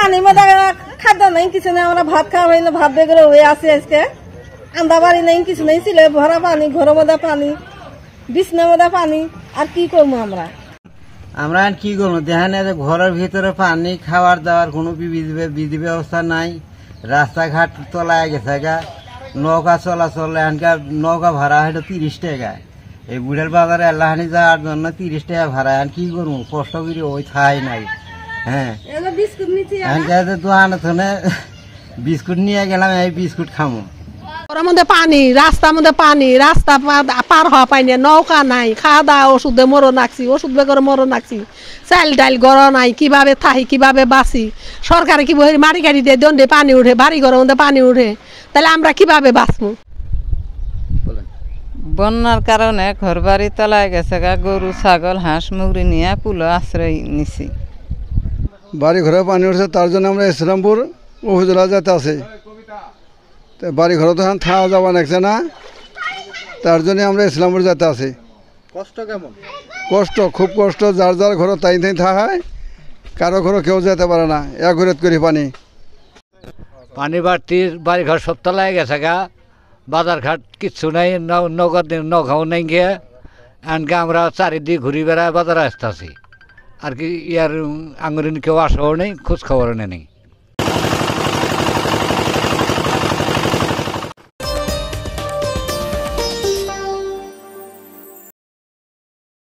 পানি মধ্যে খাদ্য নেই কিছু নেই আমরা ভাত খাওয়া হয় ভাত বেগুলো হয়ে আসে আজকে আন্দা বাড়ি নেই কিছু নেই ছিল ভরা পানি ঘরের মধ্যে পানি বিছনা মধ্যে পানি আর কি করবো আমরা আমরা আর কি করবো দেখেন যে ঘরের ভিতরে পানি খাওয়ার দাওয়ার কোনো বিধি ব্যবস্থা নাই রাস্তাঘাট তলায় গেছে গা নৌকা চলাচল এখানকার নৌকা ভাড়া হয়তো তিরিশ টাকা এই বুড়ের বাজারে এলাহানি যাওয়ার জন্য তিরিশ টাকা ভাড়া এখন কি করবো কষ্ট করি ওই থাই নাই হ্যাঁ বিস্কুট নিয়ে গেলাম পানি নৌকা নাই খাওয়া দাওয়া মরণ ওষুধ বেগরে মরণ আঁকছি নাই কিভাবে থাহি কিভাবে বাঁচি সরকার কি বহি মারি গাড়ি দিয়ে দণ্ডে পানি উঠে বাড়ি ঘরের মধ্যে পানি উঠে তাহলে আমরা কিভাবে বাঁচবো বন্যার কারণে ঘর বাড়ি তলায় গেছে গা গরু ছাগল হাঁস মুগরি নিয়ে পুলো আশ্রয় নিছি বাড়ি ঘরে পানি উঠছে তার জন্য আমরা ইসলামপুর উপজেলা যেতে আসি তো বাড়ি ঘরে তো থা যাওয়া লাগছে না তার জন্য আমরা ইসলামপুর যেতে আসি কষ্ট কেমন কষ্ট খুব কষ্ট যার যার ঘর তাই তাই থাকায় কারো ঘরে কেউ যেতে পারে না এক ঘুরে করি পানি পানি বাড়তি বাড়ি ঘর সব তলায় গেছে গা বাজারঘাট কিচ্ছু নাই নগদ নগাও নেই গিয়ে এনকে আমরা চারিদিক ঘুরি বেড়ায় বাজারে আসতে আসি আর কি ইয়ার আঙুরিন কেউ আসাও নেই খোঁজ খবরও নেই